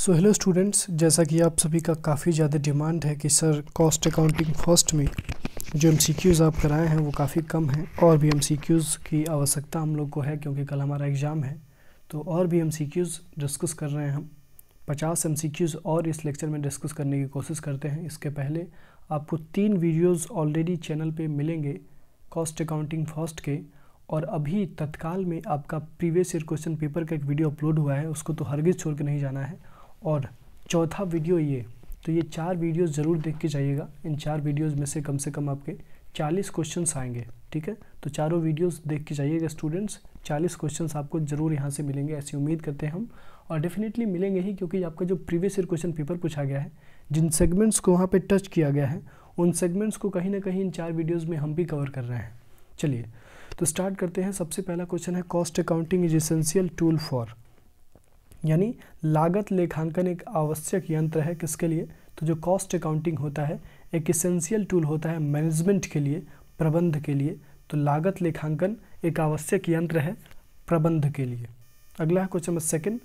so hello students जैसा कि आप सभी का काफ़ी ज़्यादा डिमांड है कि सर कॉस्ट अकाउंटिंग फर्स्ट में जो एम सी क्यूज़ आप कराए हैं वो काफ़ी कम हैं और भी एम सी क्यूज़ की आवश्यकता हम लोग को है क्योंकि कल हमारा एग्ज़ाम है तो और भी एम सी क्यूज़ डिस्कस कर रहे हैं हम पचास एम सी क्यूज़ और इस लेक्चर में डिस्कस करने की कोशिश करते हैं इसके पहले आपको तीन वीडियोज़ ऑलरेडी चैनल पर मिलेंगे कॉस्ट अकाउंटिंग फर्स्ट के और अभी तत्काल में आपका प्रीवियस ईयर क्वेश्चन पेपर का एक वीडियो अपलोड हुआ है उसको तो हरगिज़ छोड़ के नहीं जाना है और चौथा वीडियो ये तो ये चार वीडियो ज़रूर देख के जाइएगा इन चार वीडियोस में से कम से कम आपके चालीस क्वेश्चन आएंगे ठीक है तो चारों वीडियोस देख के जाइएगा स्टूडेंट्स चालीस क्वेश्चन आपको ज़रूर यहाँ से मिलेंगे ऐसी उम्मीद करते हैं हम और डेफिनेटली मिलेंगे ही क्योंकि आपका जो प्रीवियस ईयर क्वेश्चन पेपर पूछा गया है जिन सेगमेंट्स को वहाँ पे टच किया गया है उन सेगमेंट्स को कहीं ना कहीं इन चार वीडियोज़ में हम भी कवर कर रहे हैं चलिए तो स्टार्ट करते हैं सबसे पहला क्वेश्चन है cost accounting is essential tool for यानी लागत लेखांकन एक आवश्यक यंत्र है किसके लिए तो जो कॉस्ट अकाउंटिंग होता है एक इसेंशियल टूल होता है मैनेजमेंट के लिए प्रबंध के लिए तो लागत लेखांकन एक आवश्यक यंत्र है प्रबंध के लिए अगला है question number second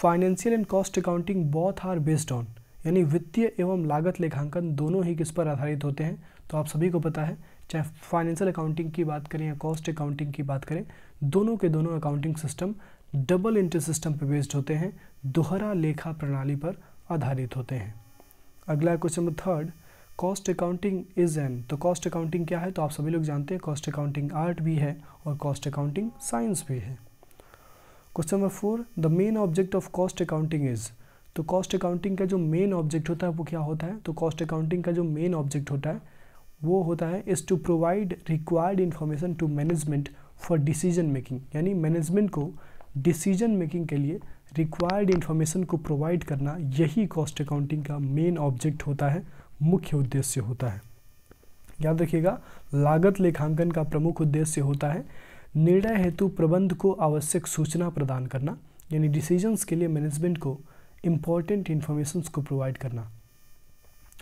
financial and cost accounting बहुत आर बेस्ड ऑन यानी वित्तीय एवं लागत लेखांकन दोनों ही किस पर आधारित होते हैं तो आप सभी को पता है चाहे फाइनेंशियल अकाउंटिंग की बात करें या कॉस्ट अकाउंटिंग की बात करें दोनों के दोनों accounting system double entry system पर बेस्ड होते हैं दोहरा लेखा प्रणाली पर आधारित होते हैं अगला question number third cost accounting is an तो कॉस्ट अकाउंटिंग क्या है तो आप सभी लोग जानते हैं कॉस्ट अकाउंटिंग आर्ट भी है और कॉस्ट अकाउंटिंग साइंस भी है question number four the main object of cost accounting is तो कॉस्ट अकाउंटिंग का जो मेन ऑब्जेक्ट होता है वो क्या होता है तो कॉस्ट अकाउंटिंग का जो मेन ऑब्जेक्ट होता है वो होता है is to provide required information to management for decision making यानी मैनेजमेंट को डिसीजन मेकिंग के लिए रिक्वायर्ड इन्फॉर्मेशन को प्रोवाइड करना यही कॉस्ट अकाउंटिंग का मेन ऑब्जेक्ट होता है मुख्य उद्देश्य होता है याद रखिएगा लागत लेखांकन का प्रमुख उद्देश्य होता है निर्णय हेतु प्रबंध को आवश्यक सूचना प्रदान करना यानी डिसीजंस के लिए मैनेजमेंट को इम्पॉर्टेंट इन्फॉर्मेशन को प्रोवाइड करना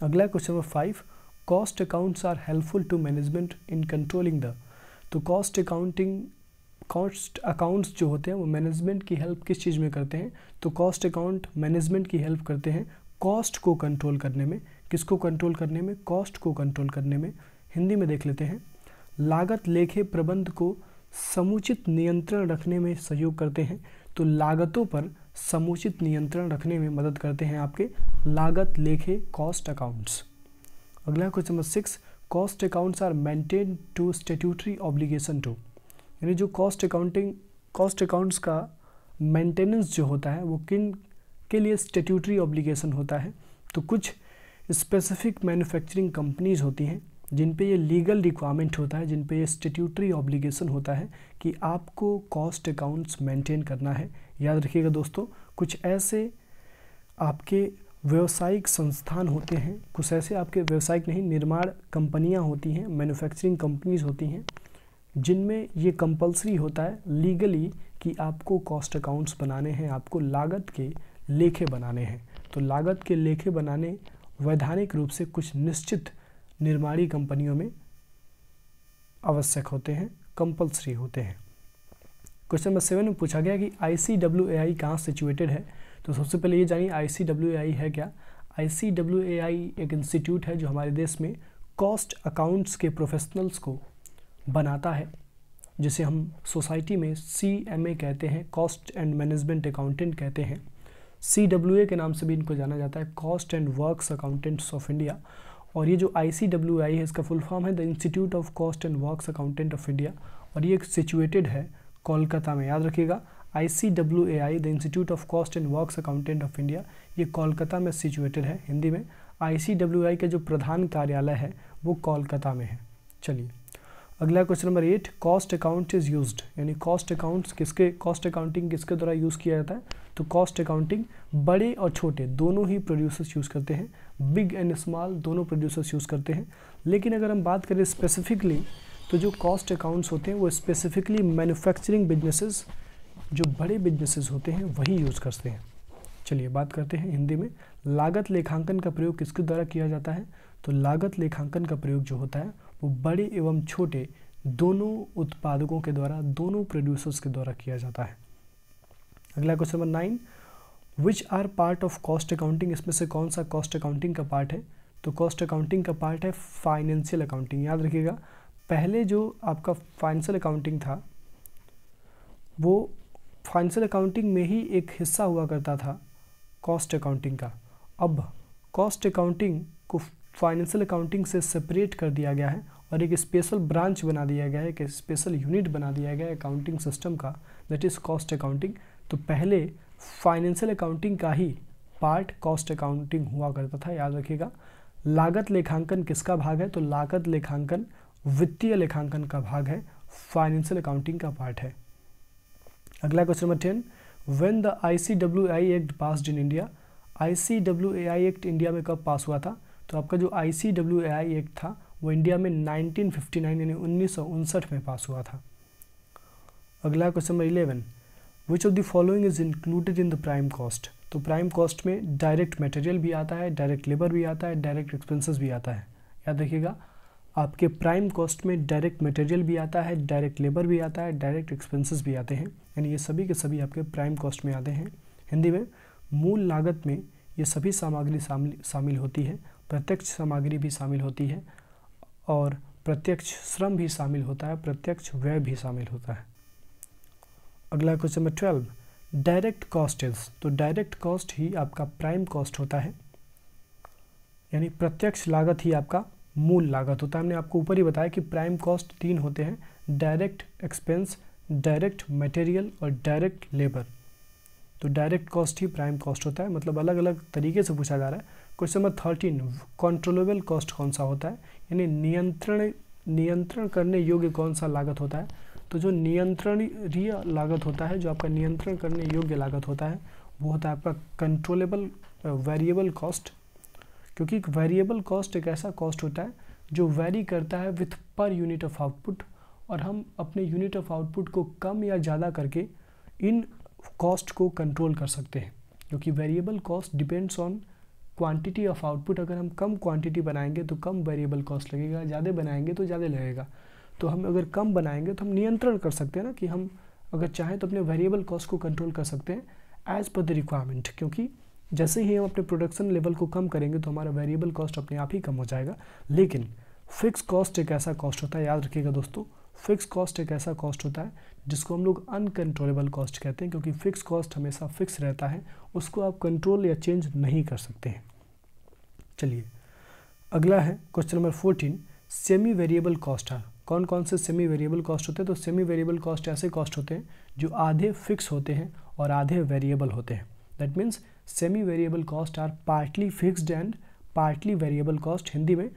अगला question number five cost accounts are helpful to management in controlling the तो कॉस्ट अकाउंटिंग कॉस्ट अकाउंट्स जो होते हैं वो मैनेजमेंट की हेल्प किस चीज़ में करते हैं तो कॉस्ट अकाउंट मैनेजमेंट की हेल्प करते हैं कॉस्ट को कंट्रोल करने में किसको कंट्रोल करने में कॉस्ट को कंट्रोल करने में हिंदी में देख लेते हैं लागत लेखे प्रबंध को समुचित नियंत्रण रखने में सहयोग करते हैं तो लागतों पर समुचित नियंत्रण रखने में मदद करते हैं आपके लागत लेखे कॉस्ट अकाउंट्स अगला question number six cost accounts are maintain to statutory obligation to यानी जो कॉस्ट अकाउंटिंग कॉस्ट अकाउंट्स का मेंटेनेंस जो होता है वो किन के लिए स्टेट्यूटरी ऑब्लिगेशन होता है तो कुछ स्पेसिफिक मैन्युफैक्चरिंग कंपनीज होती हैं जिन पे ये लीगल रिक्वायरमेंट होता है जिन पे ये स्टेट्यूटरी ऑब्लिगेशन होता है कि आपको कॉस्ट अकाउंट्स मेंटेन करना है याद रखिएगा दोस्तों कुछ ऐसे आपके व्यवसायिक संस्थान होते हैं कुछ ऐसे आपके व्यवसायिक नहीं निर्माण कंपनियां होती हैं मैन्युफैक्चरिंग कंपनीज होती हैं जिनमें ये कंपलसरी होता है लीगली कि आपको कॉस्ट अकाउंट्स बनाने हैं आपको लागत के लेखे बनाने हैं तो लागत के लेखे बनाने वैधानिक रूप से कुछ निश्चित निर्माणी कंपनियों में आवश्यक होते हैं कंपलसरी होते हैं क्वेश्चन नंबर सेवन में पूछा गया कि आई सी डब्ल्यू ए आई कहाँ सिचुएटेड है तो सबसे पहले ये जानिए आई सी डब्ल्यू ए आई है क्या आई सी डब्ल्यू ए आई एक इंस्टीट्यूट है जो हमारे देश में कॉस्ट अकाउंट्स के प्रोफेशनल्स को बनाता है जिसे हम सोसाइटी में सी एम ए कहते हैं कॉस्ट एंड मैनेजमेंट अकाउंटेंट कहते हैं सी डब्ल्यू ए के नाम से भी इनको जाना जाता है cost and works accountants of India और ये जो आई सी डब्ल्यू आई है इसका फुल फॉर्म है the institute of cost and works accountant of India और ये सिचुएटेड है कोलकाता में याद रखिएगा I C W A I the institute of cost and works accountant of India ये कोलकाता में सिचुएटेड है हिंदी में आई सी डब्ल्यू आई का जो प्रधान कार्यालय है वो कोलकाता में है चलिए अगला question number eight cost account is use यानी कॉस्ट अकाउंट्स किसके कॉस्ट अकाउंटिंग किसके द्वारा यूज़ किया जाता है तो कॉस्ट अकाउंटिंग बड़े और छोटे दोनों ही प्रोड्यूसर्स यूज़ करते हैं बिग एंड स्मॉल दोनों प्रोड्यूसर्स यूज़ करते हैं लेकिन अगर हम बात करें स्पेसिफिकली तो जो कॉस्ट अकाउंट्स होते हैं वो स्पेसिफिकली मैन्युफैक्चरिंग बिजनेसेस जो बड़े बिजनेसेस होते हैं वही यूज़ करते हैं चलिए बात करते हैं हिंदी में लागत लेखांकन का प्रयोग किसके द्वारा किया जाता है तो लागत लेखांकन का प्रयोग जो होता है वो बड़े एवं छोटे दोनों उत्पादकों के द्वारा दोनों प्रोड्यूसर्स के द्वारा किया जाता है अगला question number nine which are part of cost accounting इसमें से कौन सा कॉस्ट अकाउंटिंग का पार्ट है तो कॉस्ट अकाउंटिंग का पार्ट है फाइनेंशियल अकाउंटिंग याद रखिएगा पहले जो आपका फाइनेंशियल अकाउंटिंग था वो फाइनेंशियल अकाउंटिंग में ही एक हिस्सा हुआ करता था कॉस्ट अकाउंटिंग का अब कॉस्ट अकाउंटिंग को फाइनेंशियल अकाउंटिंग से सेपरेट कर दिया गया है और एक स्पेशल ब्रांच बना दिया गया है एक स्पेशल यूनिट बना दिया गया है अकाउंटिंग सिस्टम का दैट इज़ कॉस्ट अकाउंटिंग तो पहले फाइनेंशियल अकाउंटिंग का ही पार्ट कॉस्ट अकाउंटिंग हुआ करता था याद रखिएगा लागत लेखांकन किसका भाग है तो लागत लेखांकन वित्तीय लेखांकन का भाग है फाइनेंशियल अकाउंटिंग का पार्ट है अगला question number ten when the I C W I act pass in India I C W A I act India में कब पास हुआ था तो आपका जो I C W A I act था वो इंडिया में 1959 यानी उन्नीस में पास हुआ था अगला question number eleven which of the following is included in the prime cost तो प्राइम कॉस्ट में डायरेक्ट मटेरियल भी आता है डायरेक्ट लेबर भी आता है डायरेक्ट एक्सपेंसेस भी आता है याद रखिएगा आपके प्राइम कॉस्ट में डायरेक्ट मटेरियल भी आता है डायरेक्ट लेबर भी आता है डायरेक्ट एक्सपेंसेस भी आते हैं यानी ये सभी के सभी आपके प्राइम कॉस्ट में आते हैं हिंदी में मूल लागत में ये सभी सामग्री शामिल होती है प्रत्यक्ष सामग्री भी शामिल होती है और प्रत्यक्ष श्रम भी शामिल होता है प्रत्यक्ष व्यय भी शामिल होता है अगला question number twelve direct cost is तो डायरेक्ट कॉस्ट ही आपका प्राइम कॉस्ट होता है यानी प्रत्यक्ष लागत ही आपका मूल लागत होता है हमने आपको ऊपर ही बताया कि प्राइम कॉस्ट तीन होते हैं डायरेक्ट एक्सपेंस डायरेक्ट मटेरियल और डायरेक्ट लेबर तो डायरेक्ट कॉस्ट ही प्राइम कॉस्ट होता है मतलब अलग अलग तरीके से पूछा जा रहा है question number thirteen controllable cost कौन सा होता है यानी नियंत्रण नियंत्रण करने योग्य कौन सा लागत होता है तो जो नियंत्रणीय लागत होता है जो आपका नियंत्रण करने योग्य लागत होता है वो होता है आपका कंट्रोलेबल वेरिएबल कॉस्ट क्योंकि एक वेरिएबल कॉस्ट एक ऐसा कॉस्ट होता है जो वेरी करता है with per unit of output और हम अपने यूनिट ऑफ आउटपुट को कम या ज़्यादा करके इन कॉस्ट को कंट्रोल कर सकते हैं क्योंकि variable cost depends on quantity of output अगर हम कम क्वांटिटी बनाएंगे तो कम वेरिएबल कॉस्ट लगेगा ज़्यादा बनाएंगे तो ज़्यादा लगेगा तो हम अगर कम बनाएंगे तो हम नियंत्रण कर सकते हैं ना कि हम अगर चाहें तो अपने वेरिएबल कॉस्ट को कंट्रोल कर सकते हैं एज़ पर द रिक्वायरमेंट क्योंकि जैसे ही हम अपने प्रोडक्शन लेवल को कम करेंगे तो हमारा वेरिएबल कॉस्ट अपने आप ही कम हो जाएगा लेकिन फिक्स कॉस्ट एक ऐसा कॉस्ट होता है याद रखिएगा दोस्तों फिक्स कॉस्ट एक ऐसा कॉस्ट होता है जिसको हम लोग अनकंट्रोलेबल कॉस्ट कहते हैं क्योंकि फिक्स कॉस्ट हमेशा फिक्स रहता है उसको आप कंट्रोल या चेंज नहीं कर सकते हैं चलिए अगला है question number fourteen semi variable cost are कौन कौन से सेमी वेरिएबल कॉस्ट होते हैं तो सेमी वेरिएबल कॉस्ट ऐसे कॉस्ट होते हैं जो आधे फिक्स होते हैं और आधे वेरिएबल होते हैं that means semi variable cost are partly fixed and partly variable cost Hindi में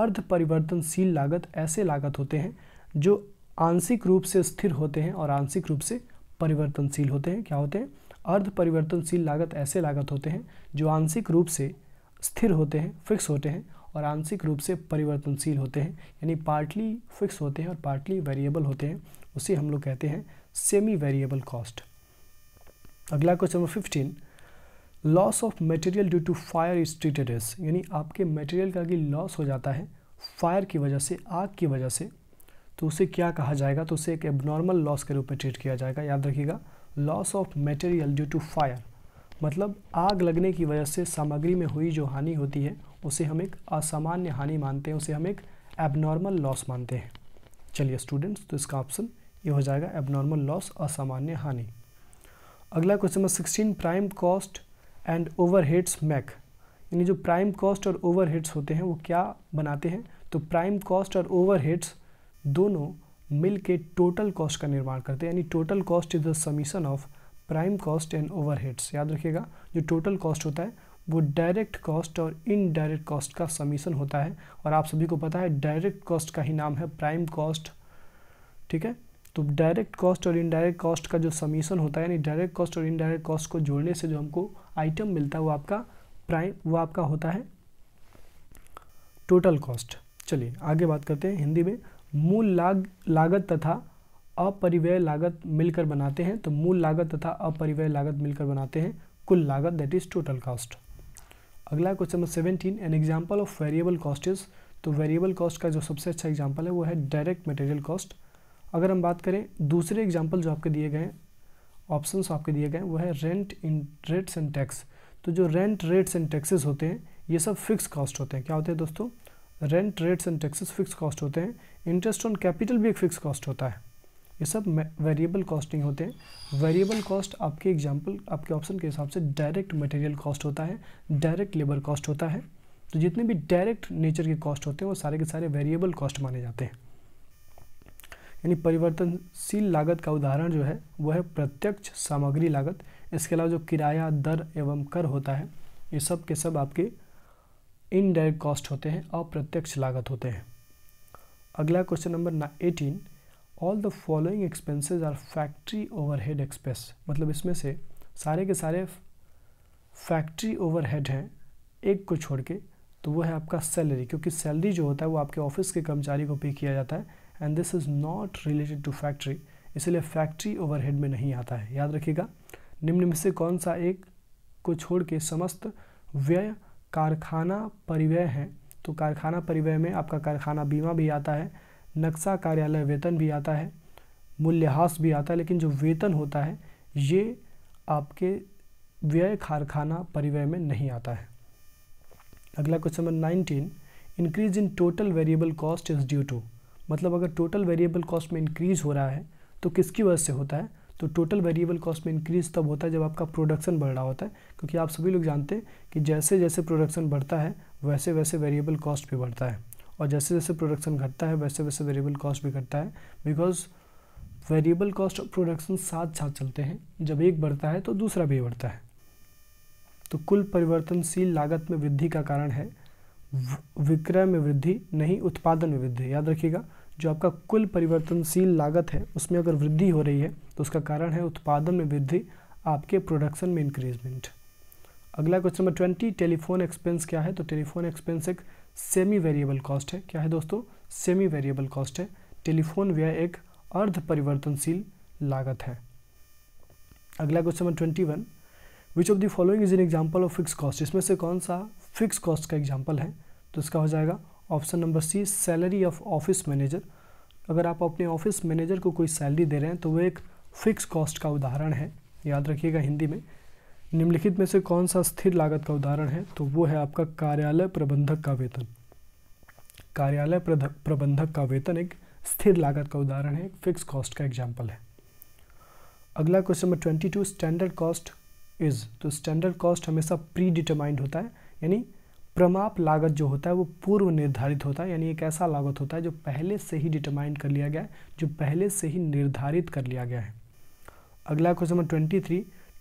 अर्ध परिवर्तनशील लागत ऐसे लागत होते हैं जो आंशिक रूप से स्थिर होते हैं और आंशिक रूप से परिवर्तनशील होते हैं क्या होते हैं अर्ध परिवर्तनशील लागत ऐसे लागत होते हैं जो आंशिक रूप से स्थिर होते हैं फिक्स होते हैं और आंशिक रूप से परिवर्तनशील होते हैं यानी पार्टली फिक्स होते हैं और पार्टली वेरिएबल होते हैं उसे हम लोग कहते हैं सेमी वेरिएबल कॉस्ट अगला question number fifteen loss of material due to fire is treated as यानी आपके मटेरियल का कि लॉस हो जाता है फायर की वजह से आग की वजह से तो उसे क्या कहा जाएगा तो उसे एक एबनॉर्मल लॉस के रूप में ट्रीट किया जाएगा याद रखिएगा loss of material due to fire मतलब आग लगने की वजह से सामग्री में हुई जो हानि होती है उसे हम एक असामान्य हानि मानते हैं उसे हम एक एबनॉर्मल लॉस मानते हैं चलिए स्टूडेंट्स तो इसका ऑप्शन ये हो जाएगा एबनॉर्मल लॉस असामान्य हानि अगला question number sixteen prime cost and overheads make यानी जो प्राइम कॉस्ट और ओवरहेड्स होते हैं वो क्या बनाते हैं तो प्राइम कॉस्ट और ओवरहेड्स दोनों मिल के टोटल कॉस्ट का निर्माण करते हैं यानी total cost is the summation of prime cost and overheads याद रखिएगा जो टोटल कॉस्ट होता है वो डायरेक्ट कॉस्ट और इनडायरेक्ट कॉस्ट का समीशन होता है और आप सभी को पता है डायरेक्ट कॉस्ट का ही नाम है प्राइम कॉस्ट ठीक है तो डायरेक्ट कॉस्ट और इनडायरेक्ट कॉस्ट का जो समीशन होता है यानी डायरेक्ट कॉस्ट और इनडायरेक्ट कॉस्ट को जोड़ने से जो हमको आइटम मिलता है वो आपका प्राइम वो आपका होता है टोटल कॉस्ट चलिए आगे बात करते हैं हिंदी में मूल लाग लागत तथा अपरिव्यय लागत मिलकर बनाते हैं तो मूल लागत तथा अपरिव्यय लागत मिलकर बनाते हैं कुल लागत दैट इज टोटल कॉस्ट अगला question number seventeen an example of variable cost is तो वेरिएबल कॉस्ट का जो सबसे अच्छा एग्जाम्पल है वो है डायरेक्ट मटेरियल कॉस्ट अगर हम बात करें दूसरे एग्जाम्पल जो आपके दिए गए ऑप्शन आपके दिए गए वो है rent in rates and tax तो जो रेंट रेट्स एंड टैक्सेस होते हैं ये सब फिक्स कॉस्ट होते हैं क्या होते हैं दोस्तों rent rates and taxes fix cost होते हैं इंटरेस्ट ऑन कैपिटल भी एक फिक्स कॉस्ट होता है ये सब वेरिएबल कॉस्टिंग होते हैं वेरिएबल कॉस्ट आपके एग्जाम्पल आपके ऑप्शन के हिसाब से डायरेक्ट मटेरियल कॉस्ट होता है डायरेक्ट लेबर कॉस्ट होता है तो जितने भी डायरेक्ट नेचर के कॉस्ट होते हैं वो सारे के सारे वेरिएबल कॉस्ट माने जाते हैं यानी परिवर्तनशील लागत का उदाहरण जो है वह है प्रत्यक्ष सामग्री लागत इसके अलावा जो किराया दर एवं कर होता है ये सब के सब आपके इनडायरेक्ट कॉस्ट होते हैं अप्रत्यक्ष लागत होते हैं अगला question number eighteen all the following expenses are factory overhead expense मतलब इसमें से सारे के सारे फैक्ट्री ओवरहेड हैं एक को छोड़ के तो वो है आपका सैलरी क्योंकि सैलरी जो होता है वो आपके ऑफिस के कर्मचारी को पे किया जाता है and this is not related to factory इसलिए फैक्ट्री ओवरहेड में नहीं आता है याद रखिएगा निम्न में से कौन सा एक को छोड़ के समस्त व्यय कारखाना परिव्यय है तो कारखाना परिव्यय में आपका कारखाना बीमा भी आता है नक्शा कार्यालय वेतन भी आता है मूल्यह्रास भी आता है लेकिन जो वेतन होता है ये आपके व्यय कारखाना परिव्यय में नहीं आता है अगला question number nineteen increase in total variable cost is due to मतलब अगर टोटल वेरिएबल कॉस्ट में इंक्रीज हो रहा है तो किसकी वजह से होता है तो टोटल वेरिएबल कॉस्ट में इंक्रीज तब होता है जब आपका प्रोडक्शन बढ़ रहा होता है क्योंकि आप सभी लोग जानते हैं कि जैसे जैसे प्रोडक्शन बढ़ता है वैसे वैसे वेरिएबल कॉस्ट भी बढ़ता है और जैसे जैसे प्रोडक्शन घटता है वैसे वैसे वेरिएबल कॉस्ट भी घटता है बिकॉज वेरिएबल कॉस्ट और प्रोडक्शन साथ साथ चलते हैं जब एक बढ़ता है तो दूसरा भी बढ़ता है तो कुल परिवर्तनशील लागत में वृद्धि का कारण है विक्रय में वृद्धि नहीं उत्पादन में वृद्धि याद रखिएगा जो आपका कुल परिवर्तनशील लागत है उसमें अगर वृद्धि हो रही है तो उसका कारण है उत्पादन में वृद्धि आपके प्रोडक्शन में इंक्रीजमेंट अगला question number twenty telephone expense क्या है तो टेलीफोन एक्सपेंस एक सेमी वेरिएबल कॉस्ट है क्या है दोस्तों सेमी वेरिएबल कॉस्ट है टेलीफोन व्यय एक अर्ध परिवर्तनशील लागत है अगला question number twenty one which of the following is an example of fix cost इसमें से कौन सा फिक्स कॉस्ट का एग्जाम्पल है तो इसका हो जाएगा option number C salary of office manager अगर आप अपने ऑफिस मैनेजर को कोई सैलरी दे रहे हैं तो वह एक फिक्स कॉस्ट का उदाहरण है याद रखिएगा हिंदी में निम्नलिखित में से कौन सा स्थिर लागत का उदाहरण है तो वो है आपका कार्यालय प्रबंधक का वेतन कार्यालय प्रबंधक का वेतन एक स्थिर लागत का उदाहरण है एक फिक्स कॉस्ट का एग्जाम्पल है अगला question number twenty two standard cost is तो स्टैंडर्ड कॉस्ट हमेशा प्री डिटरमाइंड होता है यानी प्रमाप लागत जो होता है वो पूर्व निर्धारित होता है यानी एक ऐसा लागत होता है जो पहले से ही डिटरमाइन कर लिया गया है जो पहले से ही निर्धारित कर लिया गया है अगला question number twenty three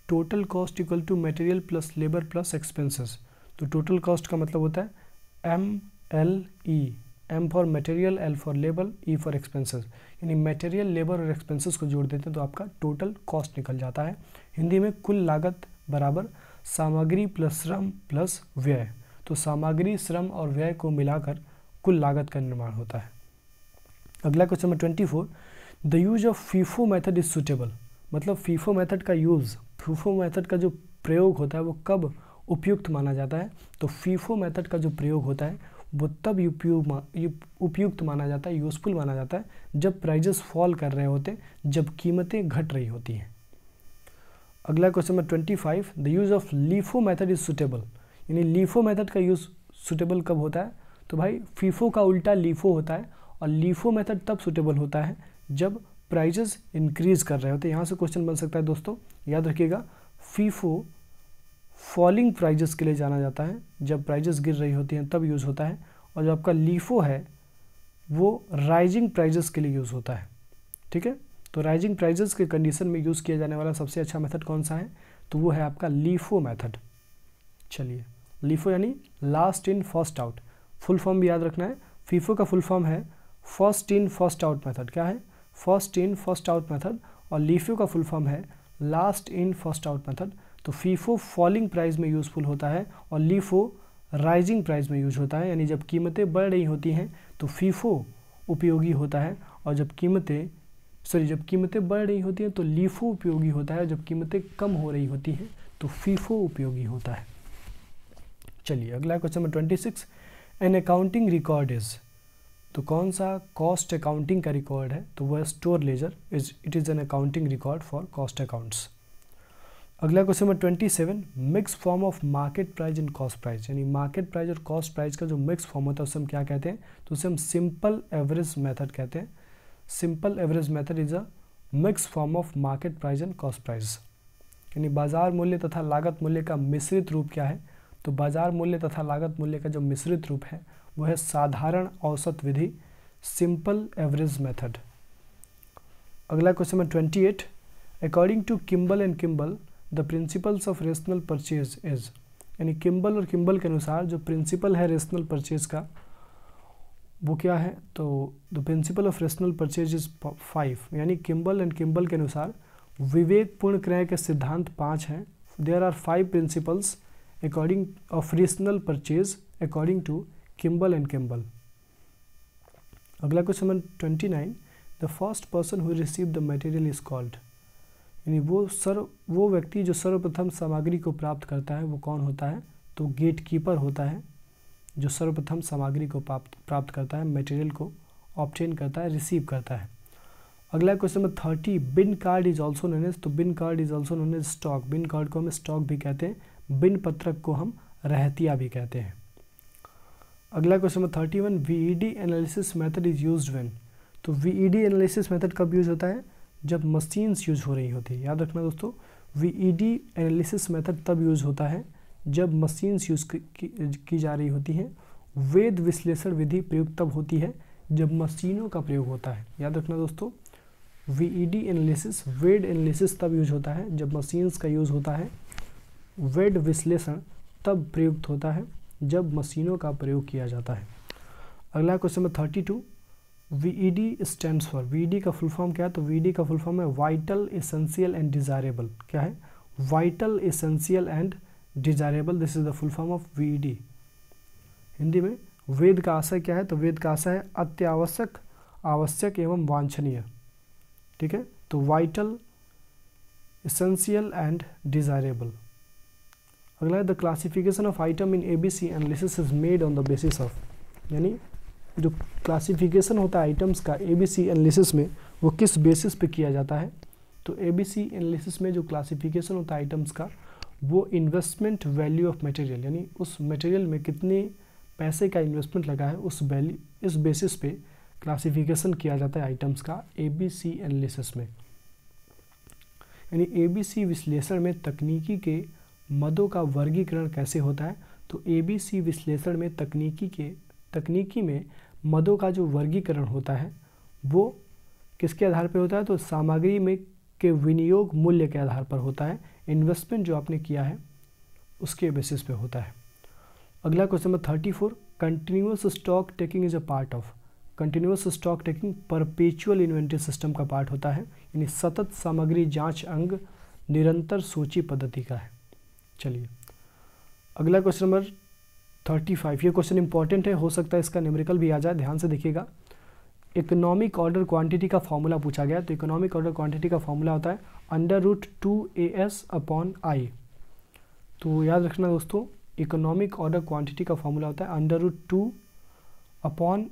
total cost equal to material plus labour plus expenses तो टोटल कॉस्ट का मतलब होता है M L E M for material L for labour E for expenses यानी मटेरियल लेबर और एक्सपेंसेस को जोड़ देते हैं तो आपका टोटल कॉस्ट निकल जाता है हिंदी में कुल लागत बराबर सामग्री प्लस श्रम प्लस व्यय तो सामग्री श्रम और व्यय को मिलाकर कुल लागत का निर्माण होता है अगला question number twenty four the use of FIFO method is suitable मतलब फीफो मेथड का यूज़ फीफो मेथड का जो प्रयोग होता है वो कब उपयुक्त माना जाता है तो फीफो मेथड का जो प्रयोग होता है वो तब उपयुक्त माना जाता है यूज़फुल माना जाता है जब प्राइजेस फॉल कर रहे होते जब कीमतें घट रही होती हैं अगला question number twenty five the use of LIFO method is suitable यानी लीफो मेथड का यूज़ सुटेबल कब होता है तो भाई फीफो का उल्टा लीफो होता है और लीफो मेथड तब सुटेबल होता है जब प्राइजेस इंक्रीज कर रहे होते हैं यहाँ से क्वेश्चन बन सकता है दोस्तों याद रखिएगा फीफो फॉलिंग प्राइजेस के लिए जाना जाता है जब प्राइजेस गिर रही होती हैं तब यूज़ होता है और जो आपका लीफो है वो राइजिंग प्राइजेस के लिए यूज़ होता है ठीक है तो राइजिंग प्राइजेस के कंडीशन में यूज़ किया जाने वाला सबसे अच्छा मेथड कौन सा है तो वो है आपका लीफो मेथड चलिए लिफो यानी last in first out full form भी याद रखना है फीफो का फुल फॉर्म है first in first out method क्या है first in first out method और लीफो का फुल फॉर्म है last in first out method तो फीफो फॉलिंग प्राइस में यूज़फुल होता है और लीफो राइजिंग प्राइस में यूज होता है यानी जब कीमतें बढ़ रही होती हैं तो फीफो उपयोगी होता है और जब कीमतें सॉरी जब कीमतें बढ़ रही होती हैं तो लीफो उपयोगी होता है जब कीमतें कम हो रही होती हैं तो फीफो उपयोगी होता है चलिए अगला question number twenty six an accounting record is तो कौन सा कॉस्ट अकाउंटिंग का रिकॉर्ड है तो वह store ledger is it is an accounting record for cost accounts अगला question number twenty seven mix form of market price and cost price यानी market price और कॉस्ट प्राइस का जो मिक्स फॉर्म होता है उसे हम क्या कहते हैं तो उसे हम सिंपल एवरेज मेथड कहते हैं simple average method is a mix form of market price and cost price यानी बाजार मूल्य तथा लागत मूल्य का मिश्रित रूप क्या है तो बाजार मूल्य तथा लागत मूल्य का जो मिश्रित रूप है वह है साधारण औसत विधि सिंपल एवरेज मेथड अगला क्वेश्चन है twenty eight according to Kimball and Kimball the principles of rational purchase is यानी किम्बल और किम्बल के अनुसार जो प्रिंसिपल है रेशनल परचेज का वो क्या है तो the principle of rational purchase is five यानी किम्बल एंड किम्बल के अनुसार विवेकपूर्ण क्रय के सिद्धांत पाँच हैं there are five principles according of rational purchase according to Kimball and Kimball अगला question number twenty nine the first person who receive the material is called यानी वो सर्व वो व्यक्ति जो सर्वप्रथम सामग्री को प्राप्त करता है वो कौन होता है तो गेट कीपर होता है जो सर्वप्रथम सामग्री को प्राप्त प्राप्त करता है मटेरियल को ऑप्टेन करता है रिसीव करता है अगला question number thirty bin card is also known as तो bin card is also known as stock bin card को हम स्टॉक भी कहते हैं बिन पत्रक को हम रहतिया भी कहते हैं अगला question number thirty one V E D analysis method is use when तो V E D analysis method कब यूज़ होता है जब मशीन्स यूज हो रही होती है याद रखना दोस्तों V E D analysis method तब यूज़ होता है जब मशीन्स यूज की जा रही होती हैं वेद विश्लेषण विधि प्रयुक्त तब होती है जब मशीनों का प्रयोग होता है याद रखना दोस्तों V E D analysis VED analysis तब यूज होता है जब मशीन्स का यूज़ होता है वेड विश्लेषण तब प्रयुक्त होता है जब मशीनों का प्रयोग किया जाता है अगला question number thirty two V E D stand for V E D का फुल फॉर्म क्या है तो वी ई डी का फुल फॉर्म है वाइटल इसेंशियल एंड डिज़ायरेबल क्या है vital essential and desirable this is the full form of V E D Hindi में VED का आशय क्या है तो वेद का आशय है अत्यावश्यक आवश्यक एवं वांछनीय ठीक है तो वाइटल इसेंशियल एंड डिज़ायरेबल अगला है the classification of item in A B C analysis is made on the basis of यानी जो क्लासिफिकेशन होता है आइटम्स का ए बी सी एनालिसिस में वो किस बेसिस पे किया जाता है तो ए बी सी एनालिसिस में जो क्लासिफिकेशन होता है आइटम्स का वो इन्वेस्टमेंट वैल्यू ऑफ मटेरियल यानी उस मटेरियल में कितने पैसे का इन्वेस्टमेंट लगा है उस वैल्यू इस बेसिस पे क्लासिफिकेशन किया जाता है आइटम्स का ए बी सी एनालिसिस में यानी ए बी सी विश्लेषण में तकनीकी के मदों का वर्गीकरण कैसे होता है तो एबीसी विश्लेषण में तकनीकी के तकनीकी में मदों का जो वर्गीकरण होता है वो किसके आधार पर होता है तो सामग्री में के विनियोग मूल्य के आधार पर होता है इन्वेस्टमेंट जो आपने किया है उसके बेसिस पे होता है अगला question number thirty four continuous stock taking is a part of continuous stock taking perpetual inventory system का पार्ट होता है यानी सतत सामग्री जांच अंग निरंतर सूची पद्धति का है चलिए अगला क्वेश्चन नंबर थर्टी फाइव ये क्वेश्चन इंपॉर्टेंट है हो सकता है इसका न्यूमेरिकल भी आ जाए ध्यान से देखिएगा इकोनॉमिक ऑर्डर क्वांटिटी का फॉर्मूला पूछा गया तो इकोनॉमिक ऑर्डर क्वांटिटी का फॉर्मूला होता है under root two A S upon I तो याद रखना दोस्तों इकोनॉमिक ऑर्डर क्वांटिटी का फॉर्मूला होता है under root two upon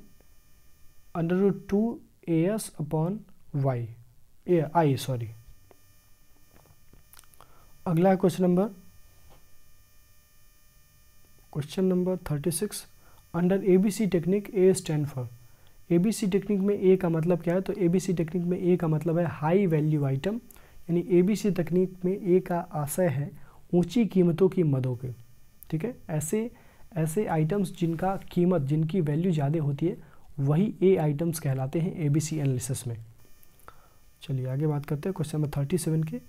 under root two A S upon Y A I sorry अगला question number question number thirty six under A B C technique A stand for A B C technique में A का मतलब क्या है तो ए B C technique में A का मतलब है हाई वैल्यू आइटम यानी ए बी सी तकनीक में ए का आशय है ऊंची कीमतों की मदों के ठीक है ऐसे ऐसे आइटम्स जिनका कीमत जिनकी वैल्यू ज़्यादा होती है वही ए आइटम्स कहलाते हैं ए बी सी एनालिसिस में चलिए आगे बात करते हैं क्वेश्चन नंबर थर्टी सेवन के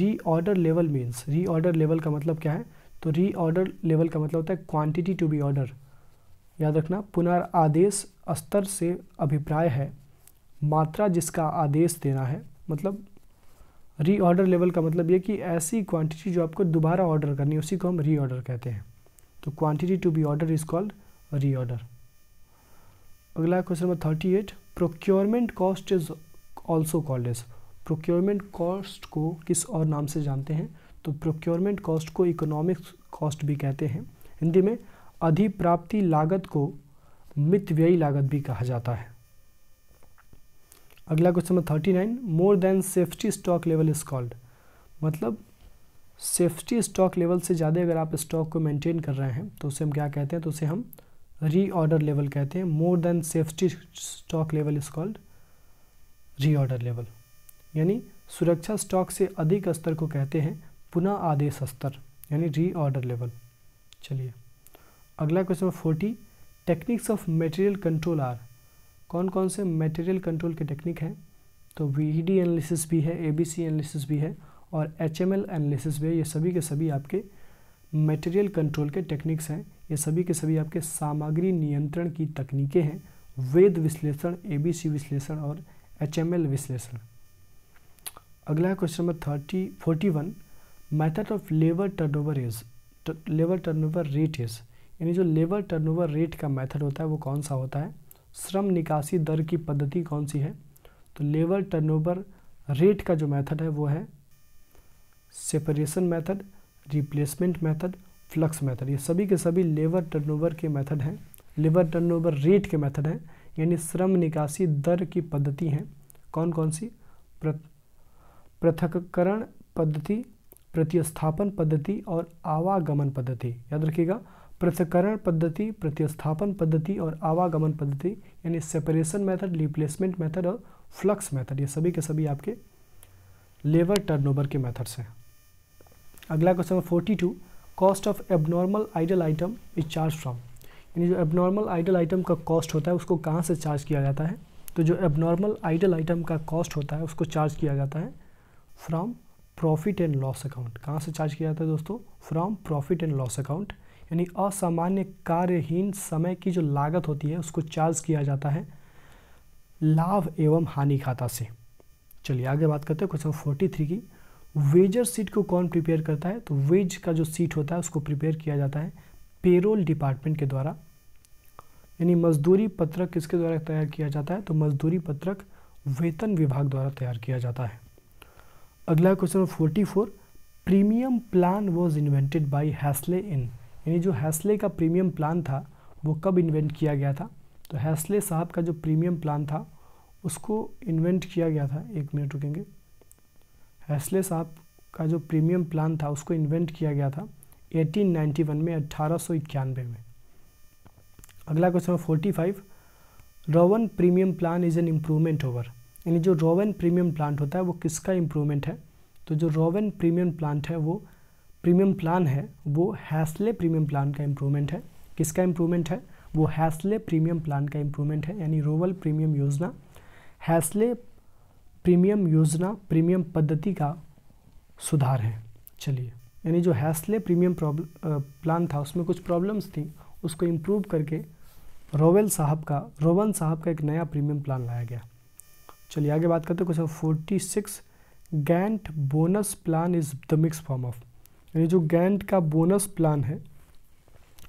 reorder level means reorder level का मतलब क्या है तो रीऑर्डर लेवल का मतलब होता है क्वांटिटी टू बी ऑर्डर याद रखना आदेश स्तर से अभिप्राय है मात्रा जिसका आदेश देना है मतलब रीऑर्डर लेवल का मतलब ये कि ऐसी क्वांटिटी जो आपको दोबारा ऑर्डर करनी है उसी को हम रीऑर्डर कहते हैं तो quantity to be order is called reorder अगला question number thirty eight procurement cost is also called is procurement cost को किस और नाम से जानते हैं तो प्रोक्योरमेंट कॉस्ट को इकोनॉमिक्स कॉस्ट भी कहते हैं हिंदी में अधिप्राप्ति लागत को मित व्ययी लागत भी कहा जाता है अगला question number thirty nine more than safety stock level is called मतलब सेफ्टी स्टॉक लेवल से ज़्यादा अगर आप स्टॉक को मेंटेन कर रहे हैं तो उसे हम क्या कहते हैं तो उसे हम रीऑर्डर लेवल कहते हैं more than safety stock level is called reorder level यानी सुरक्षा स्टॉक से अधिक स्तर को कहते हैं पुनः आदेश स्तर यानी री ऑर्डर लेवल चलिए अगला question forty techniques of material control are कौन कौन से मटेरियल कंट्रोल के टेक्निक हैं तो वी डी एनालिसिस भी है ए बी सी एनालिसिस भी है और एच एम एल एनालिसिस भी है ये सभी के सभी आपके मटेरियल कंट्रोल के टेक्निक्स हैं ये सभी के सभी आपके सामग्री नियंत्रण की तकनीकें हैं वेद विश्लेषण ए बी सी विश्लेषण और एच एम एल विश्लेषण अगला question number thirty forty one method of labour turnover is labour turnover rate is यानी जो लेबर टर्नओवर रेट का मेथड होता है वो कौन सा होता है श्रम निकासी दर की पद्धति कौन सी है तो लेबर टर्नओवर रेट का जो मेथड है वो है separation method replacement method flux method ये सभी के सभी लेबर टर्नओवर के मेथड हैं लेबर टर्नओवर रेट के मेथड हैं यानी श्रम निकासी दर की पद्धति हैं कौन कौन सी पृथककरण पद्धति प्रतिस्थापन पद्धति और आवागमन पद्धति याद रखिएगा पृथकरण पद्धति प्रतिस्थापन पद्धति और आवागमन पद्धति यानी सेपरेशन मेथड रिप्लेसमेंट मेथड और फ्लक्स मेथड ये सभी के सभी आपके लेबर टर्नओवर के मेथड्स हैं अगला question forty two cost of abnormal idle item is charge from यानी जो एबनॉर्मल आइडल आइटम का कॉस्ट होता है उसको कहाँ से चार्ज किया जाता है तो जो एबनॉर्मल आइडल आइटम का कॉस्ट होता है उसको चार्ज किया जाता है from profit and loss account कहाँ से चार्ज किया जाता है दोस्तों from profit and loss account यानी असामान्य कार्यहीन समय की जो लागत होती है उसको चार्ज किया जाता है लाभ एवं हानि खाता से चलिए आगे बात करते हैं क्वेश्चन फोर्टी थ्री की वेजर सीट को कौन प्रिपेयर करता है तो वेज का जो सीट होता है उसको प्रिपेयर किया जाता है पेरोल डिपार्टमेंट के द्वारा यानी मजदूरी पत्रक किसके द्वारा तैयार किया जाता है तो मजदूरी पत्रक वेतन विभाग द्वारा तैयार किया जाता है अगला question number forty four premium plan was invented by हैसले इन यानी जो हैसले का प्रीमियम प्लान था वो कब इन्वेंट किया गया था तो हैसले साहब का जो प्रीमियम प्लान था उसको इन्वेंट किया गया था एक मिनट रुकेंगे हैसले साहब का जो प्रीमियम प्लान था उसको इन्वेंट किया गया था 1891 में अट्ठारह में अगला question forty five Rowan premium plan is an improvement over यानी जो रोवन प्रीमियम प्लांट होता है वो किसका इम्प्रूवमेंट है तो जो रोवन प्रीमियम प्लांट है वो प्रीमियम प्लान है वो हैसले प्रीमियम प्लान का इम्प्रूवमेंट है किसका इम्प्रूवमेंट है वो हैसले प्रीमियम प्लान का इम्प्रूवमेंट है यानी रोवल प्रीमियम योजना हैसले प्रीमियम योजना प्रीमियम पद्धति का सुधार है चलिए यानी जो हैसले प्रीमियम प्लान था उसमें कुछ प्रॉब्लम्स थी उसको इम्प्रूव करके रोवेल साहब का रोवन साहब का एक नया प्रीमियम प्लान लाया गया चलिए आगे बात करते हैं question forty six Gantt bonus plan is the mix form of यानी जो गैंट का बोनस प्लान है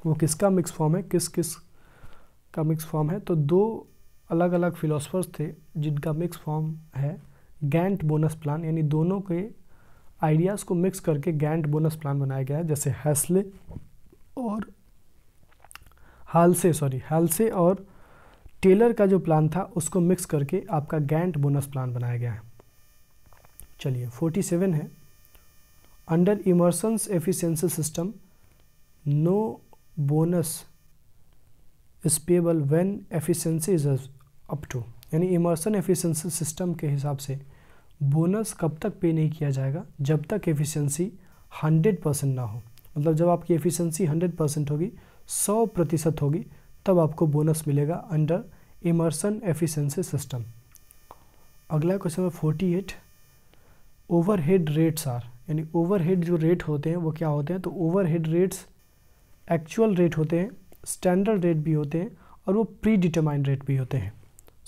वो किसका मिक्स फॉर्म है किस किस का मिक्स फॉर्म है तो दो अलग अलग फिलोसफर्स थे जिनका मिक्स फॉर्म है गैंट बोनस प्लान यानी दोनों के आइडियाज़ को मिक्स करके गैंट बोनस प्लान बनाया गया है जैसे हैसले और हालसे सॉरी हालसे और टेलर का जो प्लान था उसको मिक्स करके आपका गैंट बोनस प्लान बनाया गया है चलिए 47 है under Emerson efficiency system no bonus is payable when efficiency is up to यानी इमर्सन एफिशिएंसी सिस्टम के हिसाब से बोनस कब तक पे नहीं किया जाएगा जब तक एफिशिएंसी 100 परसेंट ना हो मतलब जब आपकी एफिशिएंसी 100 परसेंट होगी 100 प्रतिशत होगी तब आपको बोनस मिलेगा अंडर इमर्सन एफिशिएंसी सिस्टम अगला क्वेश्चन है forty eight overhead rates are यानी ओवरहेड जो रेट होते हैं वो क्या होते हैं तो ओवरहेड रेट्स एक्चुअल रेट होते हैं स्टैंडर्ड रेट भी होते हैं और वो प्री डिटरमाइंड रेट भी होते हैं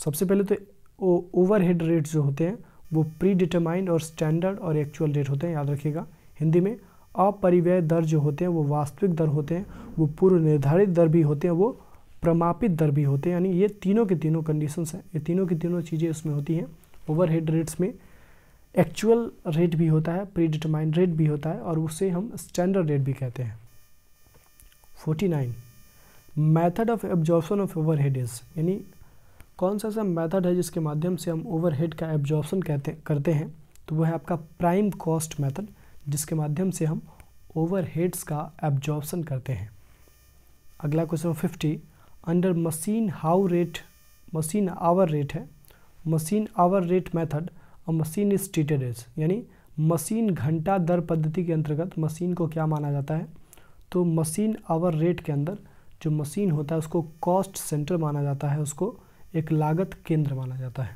सबसे पहले तो ओवरहेड रेट्स जो होते हैं वो प्री डिटरमाइंड और स्टैंडर्ड और एक्चुअल रेट होते हैं याद रखिएगा हिंदी में अपरिव्यय दर जो होते हैं वो वास्तविक दर होते हैं वो पूर्व निर्धारित दर भी होते हैं वो प्रमापित दर भी होते हैं यानी ये तीनों के तीनों कंडीशंस हैं ये तीनों की तीनों चीज़ें इसमें होती हैं ओवरहेड रेट्स में एक्चुअल रेट भी होता है प्री डिटमाइंड रेट भी होता है और उसे हम स्टैंडर्ड रेट भी कहते हैं forty nine method of absorption of overhead is यानी कौन सा ऐसा मैथड है जिसके माध्यम से हम ओवर हेड का एब्जॉर्प्शन कहते करते हैं तो वह है आपका प्राइम कॉस्ट मैथड जिसके माध्यम से हम ओवर हेड्स का एब्जॉर्प्शन करते हैं अगला question fifty under machine hour rate machine hour rate है मशीन आवर रेट मेथड और मशीन इज ट्रीटेड एज यानी मशीन घंटा दर पद्धति के अंतर्गत मशीन को क्या माना जाता है तो मशीन आवर रेट के अंदर जो मशीन होता है उसको कॉस्ट सेंटर माना जाता है उसको एक लागत केंद्र माना जाता है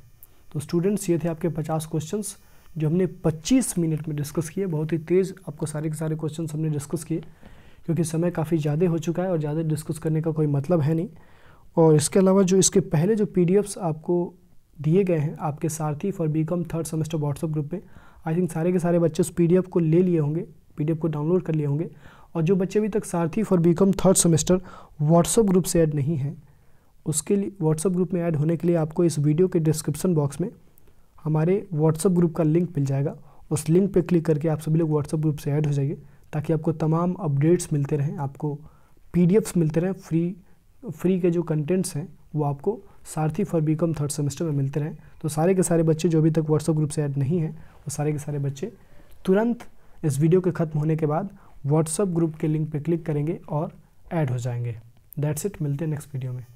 तो स्टूडेंट्स ये थे आपके पचास क्वेश्चंस जो हमने 25 मिनट में डिस्कस किए बहुत ही तेज़ आपको सारे के सारे क्वेश्चंस हमने डिस्कस किए क्योंकि समय काफ़ी ज़्यादा हो चुका है और ज़्यादा डिस्कस करने का कोई मतलब है नहीं और इसके अलावा जो इसके पहले जो पी आपको दिए गए हैं आपके Sarathi for B com third semester WhatsApp group में आई थिंक सारे के सारे बच्चे उस पी को ले लिए होंगे पी को डाउनलोड कर लिए होंगे और जो बच्चे अभी तक Sarathi for B com third semester WhatsApp group से ऐड नहीं है उसके लिए व्हाट्सअप ग्रुप में ऐड होने के लिए आपको इस वीडियो के डिस्क्रिप्शन बॉक्स में हमारे व्हाट्सअप ग्रुप का लिंक मिल जाएगा उस लिंक पर क्लिक करके आप सभी लोग व्हाट्सअप ग्रुप से ऐड हो जाइए ताकि आपको तमाम अपडेट्स मिलते रहें आपको पी मिलते रहें फ्री फ्री के जो कंटेंट्स हैं वो आपको सारथी फॉर बीकॉम थर्ड सेमेस्टर में मिलते रहें तो सारे के सारे बच्चे जो अभी तक व्हाट्सअप ग्रुप से ऐड नहीं हैं वो सारे के सारे बच्चे तुरंत इस वीडियो के ख़त्म होने के बाद व्हाट्सअप ग्रुप के लिंक पर क्लिक करेंगे और ऐड हो जाएंगे दैट्स इट मिलते हैं नेक्स्ट वीडियो में